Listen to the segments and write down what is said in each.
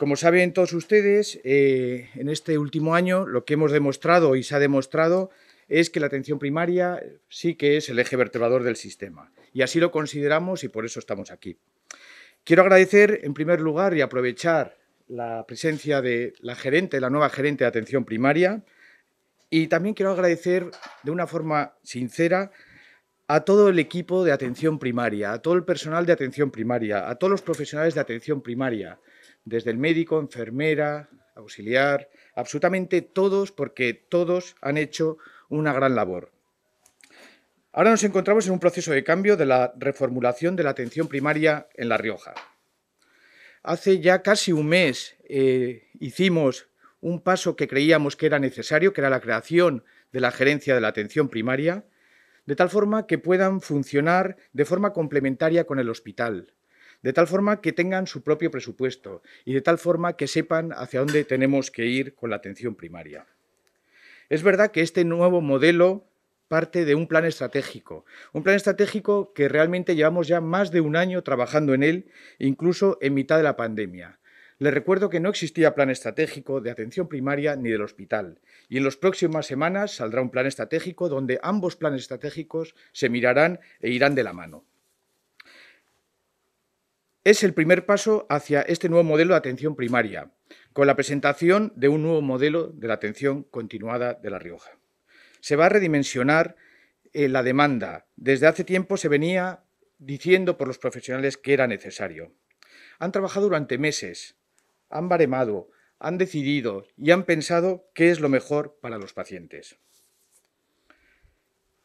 Como saben todos ustedes, eh, en este último año lo que hemos demostrado y se ha demostrado es que la atención primaria sí que es el eje vertebrador del sistema. Y así lo consideramos y por eso estamos aquí. Quiero agradecer en primer lugar y aprovechar la presencia de la gerente, la nueva gerente de atención primaria, y también quiero agradecer de una forma sincera a todo el equipo de atención primaria, a todo el personal de atención primaria, a todos los profesionales de atención primaria, desde el médico, enfermera, auxiliar, absolutamente todos, porque todos han hecho una gran labor. Ahora nos encontramos en un proceso de cambio de la reformulación de la atención primaria en La Rioja. Hace ya casi un mes eh, hicimos un paso que creíamos que era necesario, que era la creación de la gerencia de la atención primaria, de tal forma que puedan funcionar de forma complementaria con el hospital, de tal forma que tengan su propio presupuesto y de tal forma que sepan hacia dónde tenemos que ir con la atención primaria. Es verdad que este nuevo modelo parte de un plan estratégico, un plan estratégico que realmente llevamos ya más de un año trabajando en él, incluso en mitad de la pandemia. Les recuerdo que no existía plan estratégico de atención primaria ni del hospital, y en las próximas semanas saldrá un plan estratégico donde ambos planes estratégicos se mirarán e irán de la mano. Es el primer paso hacia este nuevo modelo de atención primaria, con la presentación de un nuevo modelo de la atención continuada de La Rioja. Se va a redimensionar eh, la demanda. Desde hace tiempo se venía diciendo por los profesionales que era necesario. Han trabajado durante meses, han baremado, han decidido y han pensado qué es lo mejor para los pacientes.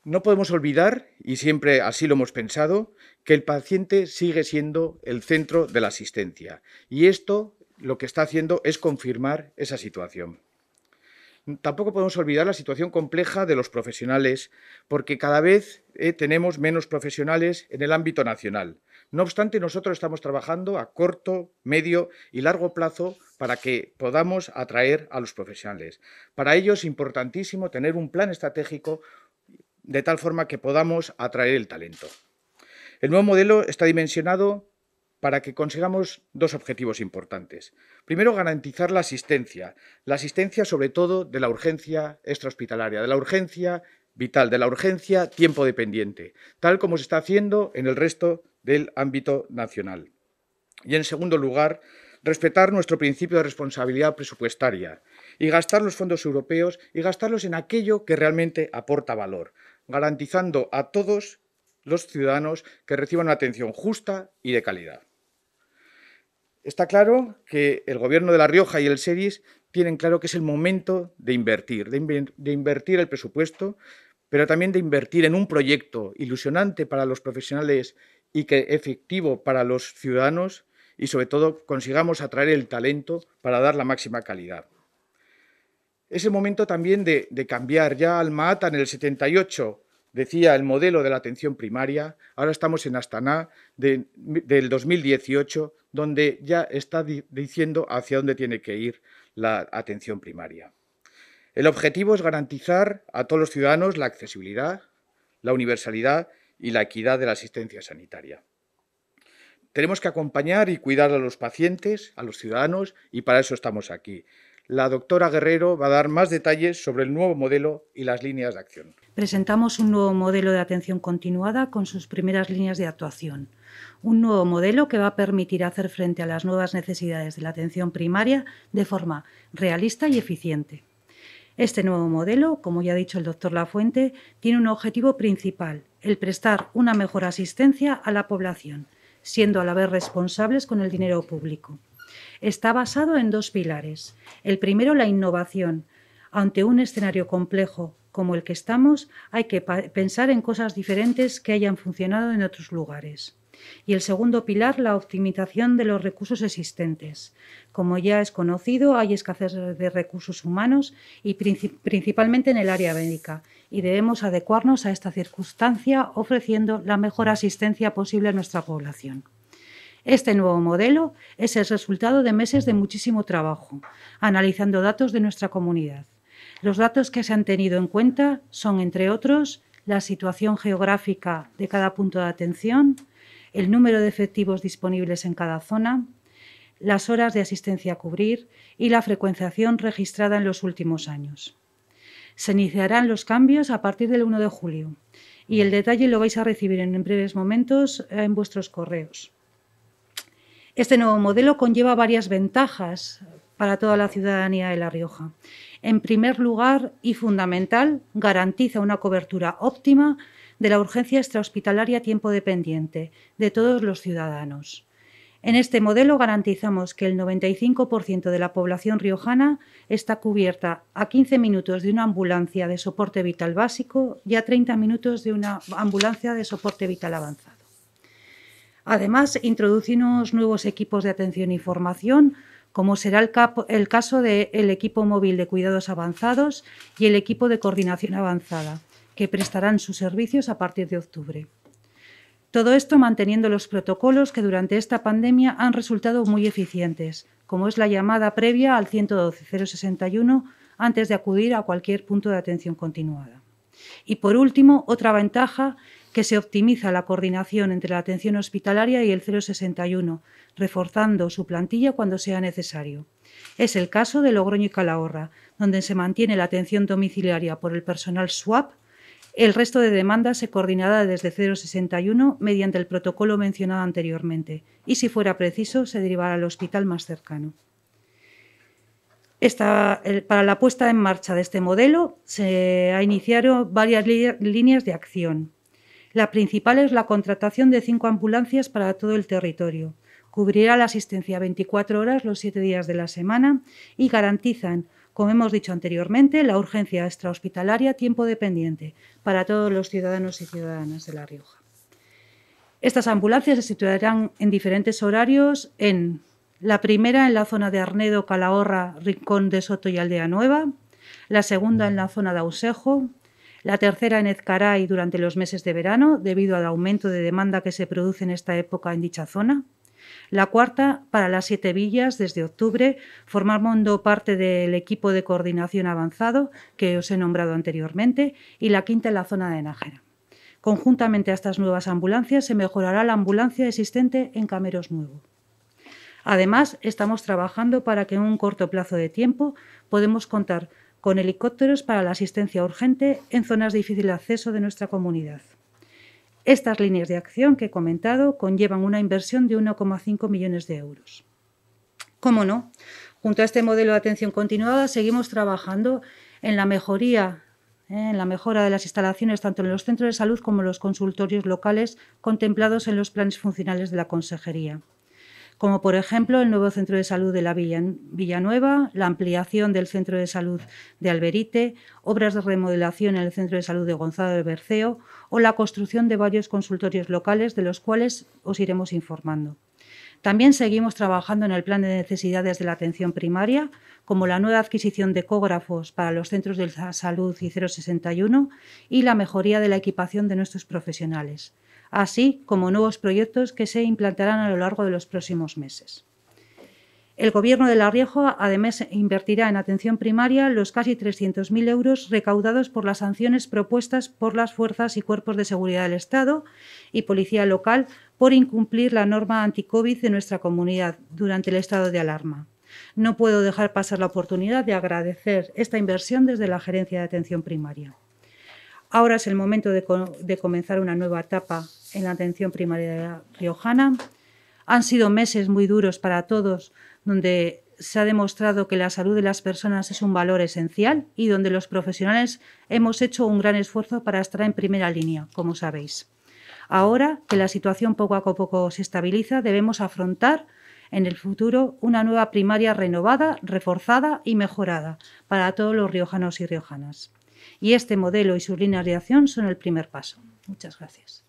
No podemos olvidar, y siempre así lo hemos pensado, que el paciente sigue siendo el centro de la asistencia. Y esto lo que está haciendo es confirmar esa situación. Tampoco podemos olvidar la situación compleja de los profesionales, porque cada vez eh, tenemos menos profesionales en el ámbito nacional. No obstante, nosotros estamos trabajando a corto, medio y largo plazo para que podamos atraer a los profesionales. Para ello es importantísimo tener un plan estratégico de tal forma que podamos atraer el talento. El nuevo modelo está dimensionado para que consigamos dos objetivos importantes. Primero, garantizar la asistencia, la asistencia sobre todo de la urgencia extrahospitalaria, de la urgencia vital, de la urgencia tiempo dependiente, tal como se está haciendo en el resto del ámbito nacional. Y en segundo lugar, respetar nuestro principio de responsabilidad presupuestaria y gastar los fondos europeos y gastarlos en aquello que realmente aporta valor, garantizando a todos los ciudadanos que reciban una atención justa y de calidad. Está claro que el Gobierno de La Rioja y el SERIS tienen claro que es el momento de invertir, de, de invertir el presupuesto, pero también de invertir en un proyecto ilusionante para los profesionales y que efectivo para los ciudadanos y sobre todo consigamos atraer el talento para dar la máxima calidad. Es el momento también de, cambiar. Ya al ata en el 78 decía el modelo de la atención primaria, ahora estamos en Astana del 2018, donde ya está diciendo hacia dónde tiene que ir la atención primaria. El objetivo es garantizar a todos los ciudadanos la accesibilidad, la universalidad y la equidad de la asistencia sanitaria. Tenemos que acompañar y cuidar a los pacientes, a los ciudadanos, y para eso estamos aquí la doctora Guerrero va a dar más detalles sobre el nuevo modelo y las líneas de acción. Presentamos un nuevo modelo de atención continuada con sus primeras líneas de actuación. Un nuevo modelo que va a permitir hacer frente a las nuevas necesidades de la atención primaria de forma realista y eficiente. Este nuevo modelo, como ya ha dicho el doctor Lafuente, tiene un objetivo principal, el prestar una mejor asistencia a la población, siendo a la vez responsables con el dinero público está basado en dos pilares. El primero, la innovación. Ante un escenario complejo como el que estamos, hay que pensar en cosas diferentes que hayan funcionado en otros lugares. Y el segundo pilar, la optimización de los recursos existentes. Como ya es conocido, hay escasez de recursos humanos y principalmente en el área médica, y debemos adecuarnos a esta circunstancia ofreciendo la mejor asistencia posible a nuestra población. Este nuevo modelo es el resultado de meses de muchísimo trabajo, analizando datos de nuestra comunidad. Los datos que se han tenido en cuenta son, entre otros, la situación geográfica de cada punto de atención, el número de efectivos disponibles en cada zona, las horas de asistencia a cubrir y la frecuenciación registrada en los últimos años. Se iniciarán los cambios a partir del 1 de julio y el detalle lo vais a recibir en breves momentos en vuestros correos. Este nuevo modelo conlleva varias ventajas para toda la ciudadanía de La Rioja. En primer lugar y fundamental, garantiza una cobertura óptima de la urgencia extrahospitalaria tiempo dependiente de todos los ciudadanos. En este modelo garantizamos que el 95% de la población riojana está cubierta a 15 minutos de una ambulancia de soporte vital básico y a 30 minutos de una ambulancia de soporte vital avanzado. Además, introducimos nuevos equipos de atención y formación, como será el, caso del equipo móvil de cuidados avanzados y el equipo de coordinación avanzada, que prestarán sus servicios a partir de octubre. Todo esto manteniendo los protocolos que durante esta pandemia han resultado muy eficientes, como es la llamada previa al 112.061 antes de acudir a cualquier punto de atención continuada. Y por último, otra ventaja que se optimiza la coordinación entre la atención hospitalaria y el 061, reforzando su plantilla cuando sea necesario. Es el caso de Logroño y Calahorra, donde se mantiene la atención domiciliaria por el personal SWAP. El resto de demandas se coordinará desde 061 mediante el protocolo mencionado anteriormente y, si fuera preciso, se derivará al hospital más cercano. para la puesta en marcha de este modelo se han iniciado varias líneas de acción. La principal es la contratación de cinco ambulancias para todo el territorio. Cubrirá la asistencia 24 horas los siete días de la semana y garantizan, como hemos dicho anteriormente, la urgencia extrahospitalaria tiempo dependiente para todos los ciudadanos y ciudadanas de La Rioja. Estas ambulancias se situarán en diferentes horarios en la primera en la zona de Arnedo, Calahorra, Rincón de Soto y Aldea Nueva, la segunda en la zona de Ausejo, la tercera en Ezcaray durante los meses de verano, debido al aumento de demanda que se produce en esta época en dicha zona. La cuarta para las siete villas desde octubre, formando parte del equipo de coordinación avanzado que os he nombrado anteriormente, y la quinta en la zona de Nájera. Conjuntamente a estas nuevas ambulancias se mejorará la ambulancia existente en Cameros Nuevo. Además, estamos trabajando para que en un corto plazo de tiempo podemos contar con helicópteros para la asistencia urgente en zonas de difícil acceso de nuestra comunidad. Estas líneas de acción que he comentado conllevan una inversión de 1,5 millones de euros. ¿Cómo no? Junto a este modelo de atención continuada seguimos trabajando en la ¿eh? en la mejora de las instalaciones tanto en los centros de salud como en los consultorios locales contemplados en los planes funcionales de la Consejería como por ejemplo el nuevo centro de salud de la Villanueva, la ampliación del centro de salud de Alberite, obras de remodelación en el centro de salud de Gonzalo del Berceo o la construcción de varios consultorios locales de los cuales os iremos informando. También seguimos trabajando en el plan de necesidades de la atención primaria, como la nueva adquisición de ecógrafos para los centros de salud y 061 y la mejoría de la equipación de nuestros profesionales así como nuevos proyectos que se implantarán a lo largo de los próximos meses. El Gobierno de La Rioja además invertirá en atención primaria los casi 300.000 euros recaudados por las sanciones propuestas por las fuerzas y cuerpos de seguridad del Estado y policía local por incumplir la norma anti-COVID de nuestra comunidad durante el estado de alarma. No puedo dejar pasar la oportunidad de agradecer esta inversión desde la Gerencia de Atención Primaria. Ahora es el momento de, comenzar una nueva etapa en la atención primaria riojana. Han sido meses muy duros para todos, donde se ha demostrado que la salud de las personas es un valor esencial y donde los profesionales hemos hecho un gran esfuerzo para estar en primera línea, como sabéis. Ahora que la situación poco a poco se estabiliza, debemos afrontar en el futuro una nueva primaria renovada, reforzada y mejorada para todos los riojanos y riojanas. Y este modelo y su linealización son el primer paso. Muchas gracias.